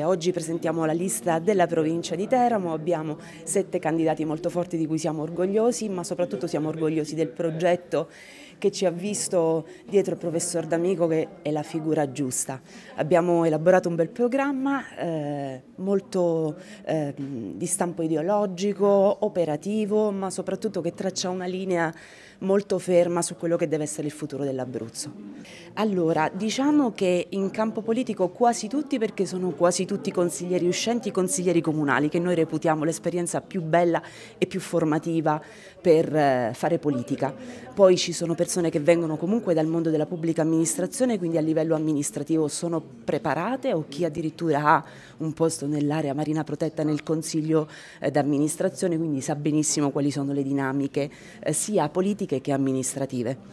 Oggi presentiamo la lista della provincia di Teramo, abbiamo sette candidati molto forti di cui siamo orgogliosi, ma soprattutto siamo orgogliosi del progetto che ci ha visto dietro il professor D'Amico che è la figura giusta. Abbiamo elaborato un bel programma eh, molto eh, di stampo ideologico, operativo, ma soprattutto che traccia una linea molto ferma su quello che deve essere il futuro dell'Abruzzo. Allora, diciamo che in campo politico quasi tutti, perché sono quasi tutti consiglieri uscenti, consiglieri comunali, che noi reputiamo l'esperienza più bella e più formativa per eh, fare politica. Poi ci sono persone persone che vengono comunque dal mondo della pubblica amministrazione, quindi a livello amministrativo sono preparate o chi addirittura ha un posto nell'area marina protetta nel consiglio eh, d'amministrazione, quindi sa benissimo quali sono le dinamiche eh, sia politiche che amministrative.